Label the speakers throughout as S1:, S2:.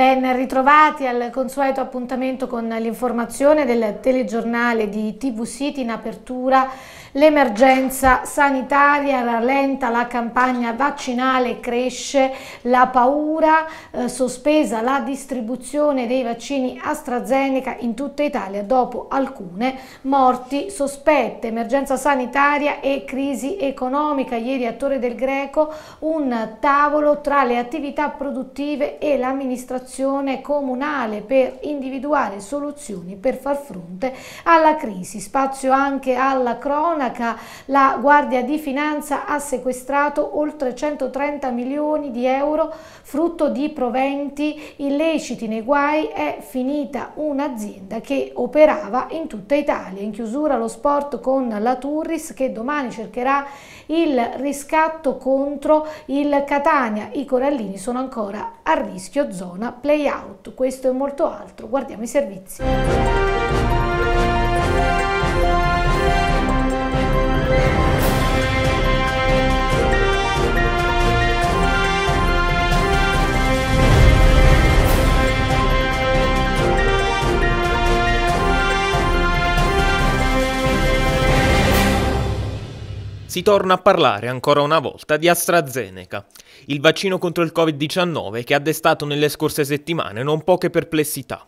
S1: Ben ritrovati al consueto appuntamento con l'informazione del telegiornale di TV City in apertura. L'emergenza sanitaria rallenta la campagna vaccinale, cresce la paura, eh, sospesa la distribuzione dei vaccini AstraZeneca in tutta Italia dopo alcune morti sospette. Emergenza sanitaria e crisi economica. Ieri a Torre del Greco un tavolo tra le attività produttive e l'amministrazione amministrazione comunale per individuare soluzioni per far fronte alla crisi. Spazio anche alla cronaca, la Guardia di Finanza ha sequestrato oltre 130 milioni di euro frutto di proventi illeciti nei guai è finita un'azienda che operava in tutta Italia. In chiusura lo sport con la Turris che domani cercherà il riscatto contro il Catania. I Corallini sono ancora a rischio zona playout, questo e molto altro, guardiamo i servizi.
S2: Si torna a parlare ancora una volta di AstraZeneca, il vaccino contro il Covid-19 che ha destato nelle scorse settimane non poche perplessità.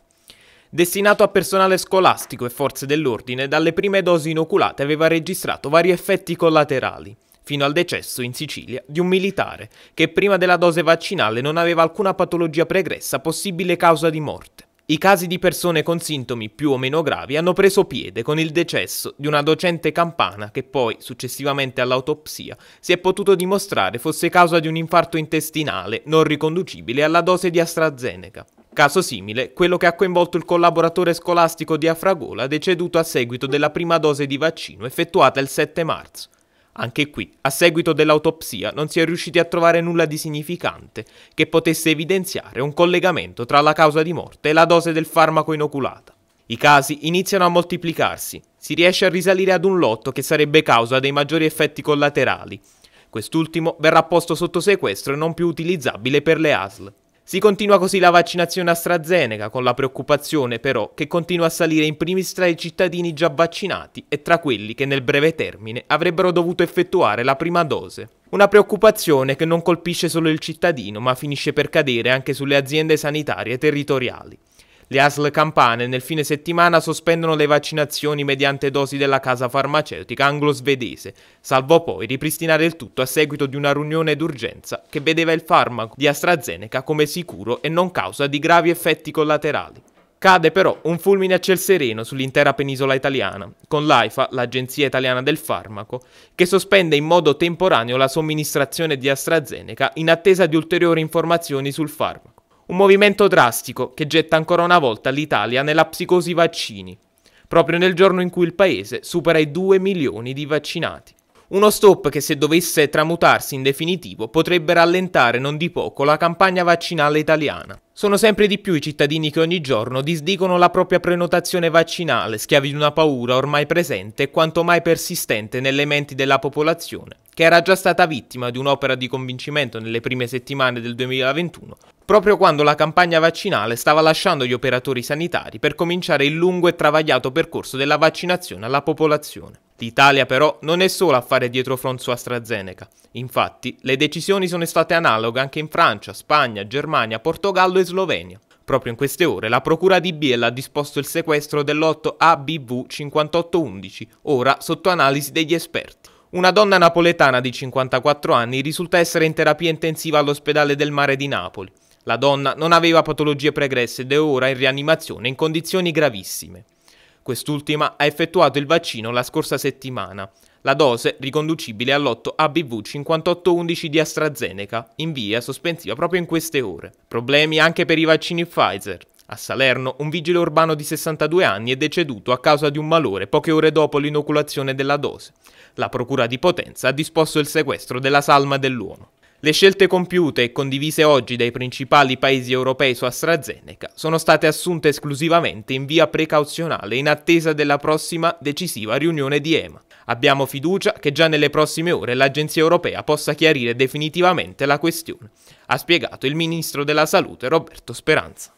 S2: Destinato a personale scolastico e forze dell'ordine, dalle prime dosi inoculate aveva registrato vari effetti collaterali, fino al decesso in Sicilia di un militare che prima della dose vaccinale non aveva alcuna patologia pregressa possibile causa di morte. I casi di persone con sintomi più o meno gravi hanno preso piede con il decesso di una docente campana che poi, successivamente all'autopsia, si è potuto dimostrare fosse causa di un infarto intestinale non riconducibile alla dose di AstraZeneca. Caso simile, quello che ha coinvolto il collaboratore scolastico di Afragola deceduto a seguito della prima dose di vaccino effettuata il 7 marzo. Anche qui, a seguito dell'autopsia, non si è riusciti a trovare nulla di significante che potesse evidenziare un collegamento tra la causa di morte e la dose del farmaco inoculata. I casi iniziano a moltiplicarsi, si riesce a risalire ad un lotto che sarebbe causa dei maggiori effetti collaterali. Quest'ultimo verrà posto sotto sequestro e non più utilizzabile per le ASL. Si continua così la vaccinazione AstraZeneca, con la preoccupazione però che continua a salire in primis tra i cittadini già vaccinati e tra quelli che nel breve termine avrebbero dovuto effettuare la prima dose. Una preoccupazione che non colpisce solo il cittadino, ma finisce per cadere anche sulle aziende sanitarie territoriali. Le ASL campane nel fine settimana sospendono le vaccinazioni mediante dosi della casa farmaceutica anglo-svedese, salvo poi ripristinare il tutto a seguito di una riunione d'urgenza che vedeva il farmaco di AstraZeneca come sicuro e non causa di gravi effetti collaterali. Cade però un fulmine a ciel sereno sull'intera penisola italiana, con l'AIFA, l'Agenzia Italiana del Farmaco, che sospende in modo temporaneo la somministrazione di AstraZeneca in attesa di ulteriori informazioni sul farmaco. Un movimento drastico che getta ancora una volta l'Italia nella psicosi vaccini, proprio nel giorno in cui il paese supera i 2 milioni di vaccinati. Uno stop che se dovesse tramutarsi in definitivo potrebbe rallentare non di poco la campagna vaccinale italiana. Sono sempre di più i cittadini che ogni giorno disdicono la propria prenotazione vaccinale, schiavi di una paura ormai presente e quanto mai persistente nelle menti della popolazione, che era già stata vittima di un'opera di convincimento nelle prime settimane del 2021, proprio quando la campagna vaccinale stava lasciando gli operatori sanitari per cominciare il lungo e travagliato percorso della vaccinazione alla popolazione. L'Italia però non è sola a fare dietro front su AstraZeneca, infatti le decisioni sono state analoghe anche in Francia, Spagna, Germania, Portogallo e Slovenia. Proprio in queste ore la procura di Biella ha disposto il sequestro dell'otto ABV 5811, ora sotto analisi degli esperti. Una donna napoletana di 54 anni risulta essere in terapia intensiva all'ospedale del mare di Napoli. La donna non aveva patologie pregresse ed è ora in rianimazione in condizioni gravissime. Quest'ultima ha effettuato il vaccino la scorsa settimana. La dose riconducibile all'8 ABV 5811 di AstraZeneca in via sospensiva proprio in queste ore. Problemi anche per i vaccini Pfizer. A Salerno, un vigile urbano di 62 anni è deceduto a causa di un malore poche ore dopo l'inoculazione della dose. La Procura di Potenza ha disposto il sequestro della salma dell'uomo. Le scelte compiute e condivise oggi dai principali paesi europei su AstraZeneca sono state assunte esclusivamente in via precauzionale in attesa della prossima decisiva riunione di EMA. Abbiamo fiducia che già nelle prossime ore l'Agenzia europea possa chiarire definitivamente la questione, ha spiegato il Ministro della Salute Roberto Speranza.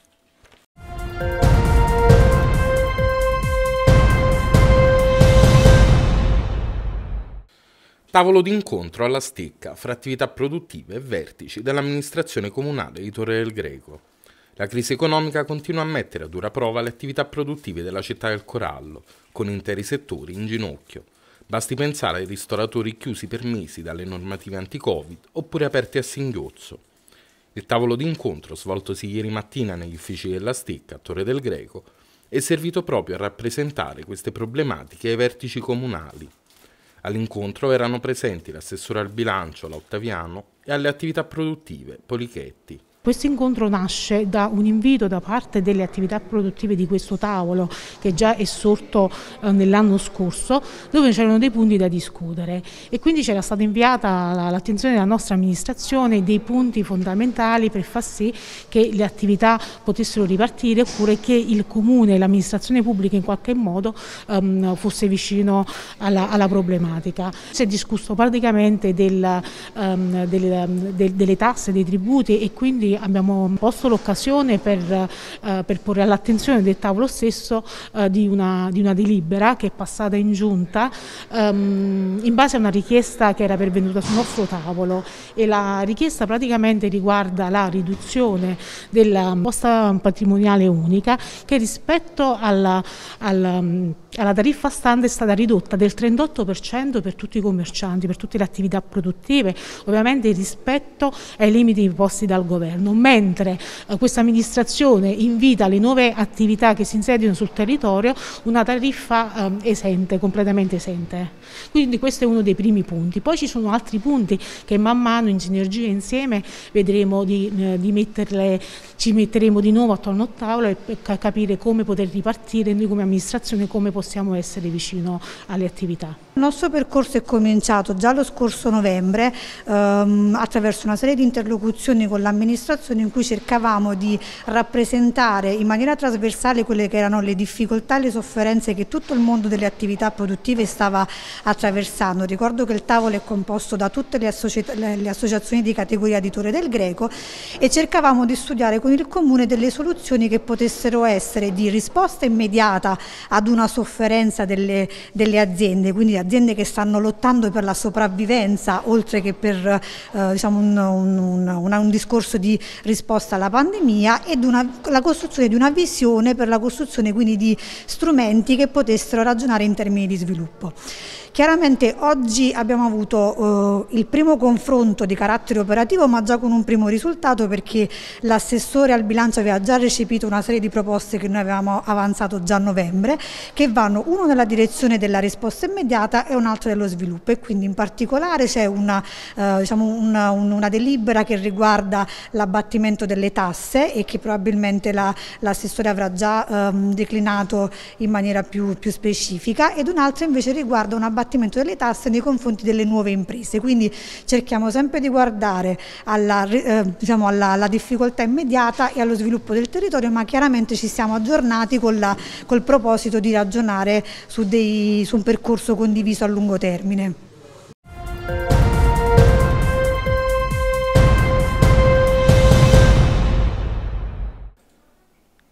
S2: Tavolo d'incontro alla Stecca fra attività produttive e vertici dell'amministrazione comunale di Torre del Greco. La crisi economica continua a mettere a dura prova le attività produttive della città del Corallo, con interi settori in ginocchio. Basti pensare ai ristoratori chiusi per mesi dalle normative anti-Covid oppure aperti a singhiozzo. Il tavolo d'incontro, svoltosi ieri mattina negli uffici della Sticca, a Torre del Greco, è servito proprio a rappresentare queste problematiche ai vertici comunali. All'incontro erano presenti l'assessore al bilancio, l'Ottaviano, e alle attività produttive, Polichetti.
S3: Questo incontro nasce da un invito da parte delle attività produttive di questo tavolo che già è sorto eh, nell'anno scorso dove c'erano dei punti da discutere e quindi c'era stata inviata all'attenzione della nostra amministrazione dei punti fondamentali per far sì che le attività potessero ripartire oppure che il comune e l'amministrazione pubblica in qualche modo um, fosse vicino alla, alla, problematica. Si è discusso praticamente del, um, del, ehm, del, delle tasse, dei tributi e quindi abbiamo posto l'occasione per, eh, per, porre all'attenzione del tavolo stesso eh, di, una, di, una, delibera che è passata in giunta ehm, in base a una richiesta che era pervenuta sul nostro tavolo e la richiesta praticamente riguarda la riduzione della posta patrimoniale unica che rispetto alla, alla la tariffa standard è stata ridotta del 38% per tutti i commercianti, per tutte le attività produttive, ovviamente rispetto ai limiti imposti dal governo, mentre eh, questa amministrazione invita le nuove attività che si insediano sul territorio una tariffa eh, esente, completamente esente. Quindi questo è uno dei primi punti. Poi ci sono altri punti che man mano in sinergia insieme vedremo di, eh, di metterle, ci metteremo di nuovo attorno a tavola e per capire come poter ripartire noi come amministrazione, come poter possiamo essere vicino alle attività.
S4: Il nostro percorso è cominciato già lo scorso novembre ehm, attraverso una serie di interlocuzioni con l'amministrazione in cui cercavamo di rappresentare in maniera trasversale quelle che erano le difficoltà e le sofferenze che tutto il mondo delle attività produttive stava attraversando. Ricordo che il tavolo è composto da tutte le, le associazioni di categoria di Torre del Greco e cercavamo di studiare con il Comune delle soluzioni che potessero essere di risposta immediata ad una sofferenza delle, delle aziende, quindi aziende che stanno lottando per la sopravvivenza oltre che per eh, diciamo un, un, un, un, discorso di risposta alla pandemia ed una, la costruzione di una visione per la costruzione quindi di strumenti che potessero ragionare in termini di sviluppo. Chiaramente oggi abbiamo avuto eh, il primo confronto di carattere operativo ma già con un primo risultato perché l'assessore al bilancio aveva già recepito una serie di proposte che noi avevamo avanzato già a novembre che vanno uno nella direzione della risposta immediata e un altro dello sviluppo e quindi in particolare c'è una, eh, diciamo una, una, delibera che riguarda l'abbattimento delle tasse e che probabilmente l'assessore la, avrà già ehm, declinato in maniera più, più specifica ed un'altra invece riguarda un abbattimento abbattimento delle tasse nei confronti delle nuove imprese. Quindi cerchiamo sempre di guardare alla, eh, diciamo alla, alla difficoltà immediata e allo sviluppo del territorio, ma chiaramente ci siamo aggiornati la, col proposito di ragionare su, dei, su un percorso condiviso a lungo termine.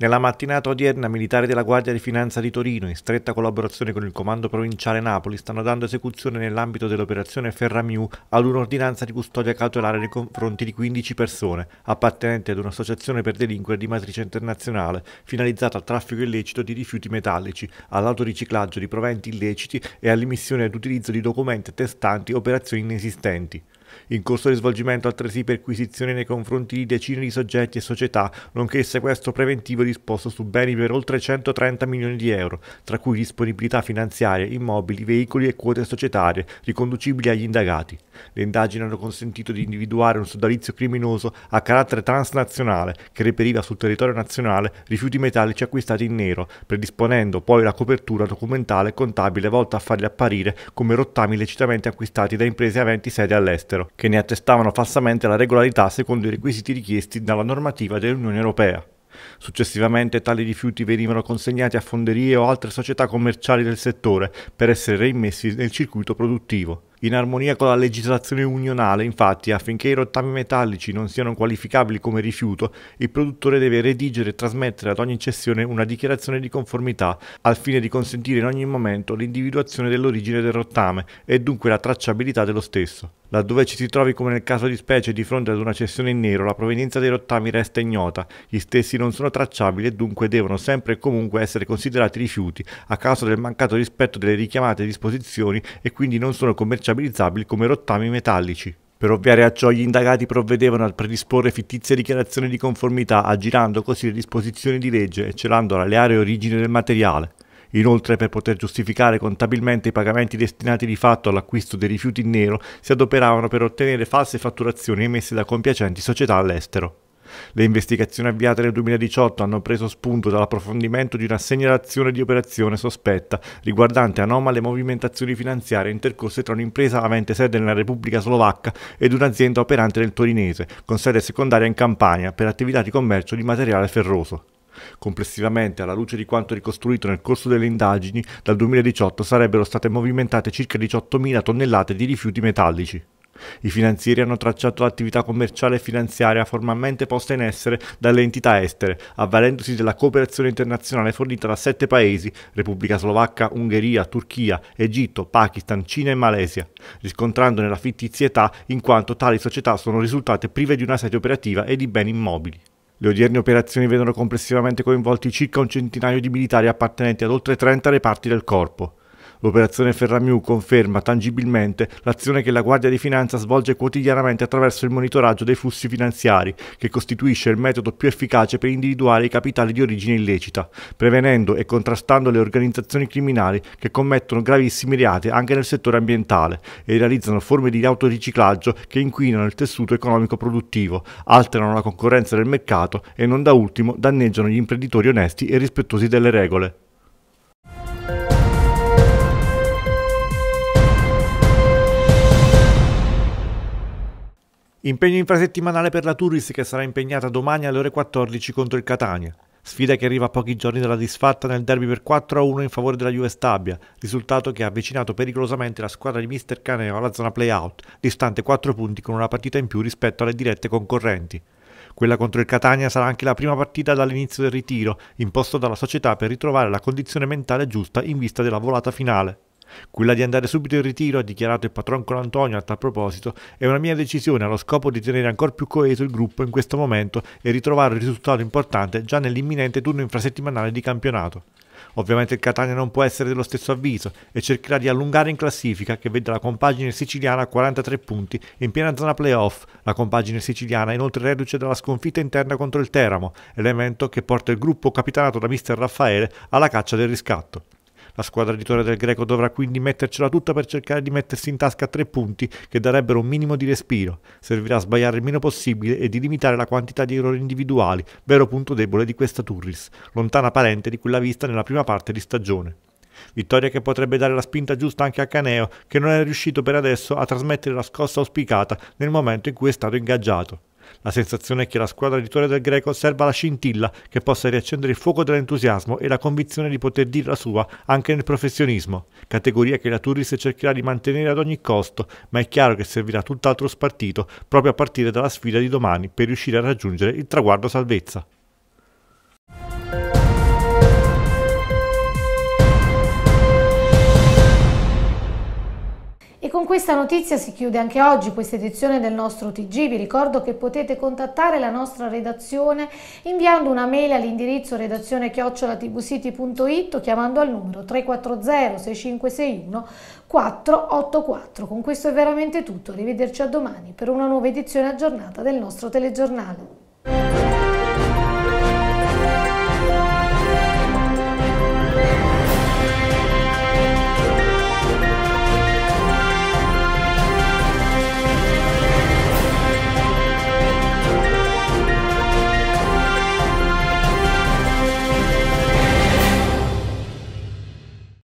S5: Nella mattinata odierna militari della Guardia di Finanza di Torino, in stretta collaborazione con il Comando Provinciale Napoli, stanno dando esecuzione nell'ambito dell'operazione Ferramiu ad un'ordinanza di custodia cautelare nei confronti di 15 persone, appartenenti ad un'associazione per delinquere di matrice internazionale, finalizzata al traffico illecito di rifiuti metallici, all'autoriciclaggio di proventi illeciti e all'emissione ed utilizzo di documenti attestanti operazioni inesistenti. In corso di svolgimento altresì perquisizioni nei confronti di decine di soggetti e società, nonché il sequestro preventivo disposto su beni per oltre 130 milioni di euro, tra cui disponibilità finanziarie, immobili, veicoli e quote societarie, riconducibili agli indagati. Le indagini hanno consentito di individuare un sodalizio criminoso a carattere transnazionale che reperiva sul territorio nazionale rifiuti metallici acquistati in nero, predisponendo poi la copertura documentale e contabile volta a farli apparire come rottami illecitamente acquistati da imprese aventi sede all'estero estero, che ne attestavano falsamente la regolarità secondo i requisiti richiesti dalla normativa dell'Unione Europea. Successivamente tali rifiuti venivano consegnati a fonderie o altre società commerciali del settore per essere reimmessi nel circuito produttivo. In armonia con la legislazione unionale, infatti, affinché i rottami metallici non siano qualificabili come rifiuto, il produttore deve redigere e trasmettere ad ogni cessione una dichiarazione di conformità al fine di consentire in ogni momento l'individuazione dell'origine del rottame e dunque la tracciabilità dello stesso. Laddove ci si trovi come nel caso di specie di fronte ad una cessione in nero, la provenienza dei rottami resta ignota, gli stessi non sono tracciabili e dunque devono sempre e comunque essere considerati rifiuti a causa del mancato rispetto delle richiamate disposizioni e quindi non sono commerciali stabilizzabili come rottami metallici. Per ovviare a ciò gli indagati provvedevano a predisporre fittizie dichiarazioni di conformità, aggirando così le disposizioni di legge e celando la leale origine del materiale. Inoltre, per poter giustificare contabilmente i pagamenti destinati di fatto all'acquisto dei rifiuti in nero, si adoperavano per ottenere false fatturazioni emesse da compiacenti società all'estero. Le investigazioni avviate nel 2018 hanno preso spunto dall'approfondimento di una segnalazione di operazione sospetta riguardante anomale movimentazioni finanziarie intercorse tra un'impresa avente sede nella Repubblica Slovacca ed un'azienda operante nel Torinese, con sede secondaria in Campania, per attività di commercio di materiale ferroso. Complessivamente, alla luce di quanto ricostruito nel corso delle indagini, dal 2018 sarebbero state movimentate circa 18.000 tonnellate di rifiuti metallici. I finanzieri hanno tracciato l'attività commerciale e finanziaria formalmente posta in essere dalle entità estere, avvalendosi della cooperazione internazionale fornita da sette paesi Repubblica Slovacca, Ungheria, Turchia, Egitto, Pakistan, Cina e Malesia, riscontrandone la fittizietà in quanto tali società sono risultate prive di una sede operativa e di beni immobili. Le odierne operazioni vedono complessivamente coinvolti circa un centinaio di militari appartenenti ad oltre 30 reparti del corpo. L'operazione Ferramiu conferma tangibilmente l'azione che la Guardia di Finanza svolge quotidianamente attraverso il monitoraggio dei flussi finanziari, che costituisce il metodo più efficace per individuare i capitali di origine illecita, prevenendo e contrastando le organizzazioni criminali che commettono gravissimi reati anche nel settore ambientale e realizzano forme di autoriciclaggio che inquinano il tessuto economico produttivo, alterano la concorrenza del mercato e non da ultimo danneggiano gli imprenditori onesti e rispettosi delle regole. Impegno infrasettimanale per la Turis che sarà impegnata domani alle ore 14 contro il Catania. Sfida che arriva a pochi giorni dalla disfatta nel derby per 4-1 in favore della Juve Stabia, risultato che ha avvicinato pericolosamente la squadra di Mister Caneo alla zona play-out, distante 4 punti con una partita in più rispetto alle dirette concorrenti. Quella contro il Catania sarà anche la prima partita dall'inizio del ritiro, imposto dalla società per ritrovare la condizione mentale giusta in vista della volata finale. Quella di andare subito in ritiro, ha dichiarato il patron con Antonio a tal proposito, è una mia decisione allo scopo di tenere ancora più coeso il gruppo in questo momento e ritrovare un risultato importante già nell'imminente turno infrasettimanale di campionato. Ovviamente il Catania non può essere dello stesso avviso e cercherà di allungare in classifica che vede la compagine siciliana a 43 punti in piena zona playoff, la compagine siciliana inoltre reduce dalla sconfitta interna contro il Teramo, elemento che porta il gruppo capitanato da mister Raffaele alla caccia del riscatto. La squadra di Torre del Greco dovrà quindi mettercela tutta per cercare di mettersi in tasca tre punti che darebbero un minimo di respiro. Servirà a sbagliare il meno possibile e di limitare la quantità di errori individuali, vero punto debole di questa Turris, lontana parente di quella vista nella prima parte di stagione. Vittoria che potrebbe dare la spinta giusta anche a Caneo, che non è riuscito per adesso a trasmettere la scossa auspicata nel momento in cui è stato ingaggiato. La sensazione è che la squadra editoriale del Greco serva la scintilla che possa riaccendere il fuoco dell'entusiasmo e la convinzione di poter dire la sua anche nel professionismo, categoria che la Turris cercherà di mantenere ad ogni costo, ma è chiaro che servirà tutt'altro spartito proprio a partire dalla sfida di domani per riuscire a raggiungere il traguardo salvezza.
S1: con questa notizia si chiude anche oggi questa edizione del nostro TG. Vi ricordo che potete contattare la nostra redazione inviando una mail all'indirizzo redazione chiocciolatbcity.it o chiamando al numero 340 6561 484. Con questo è veramente tutto. Arrivederci a domani per una nuova edizione aggiornata del nostro telegiornale.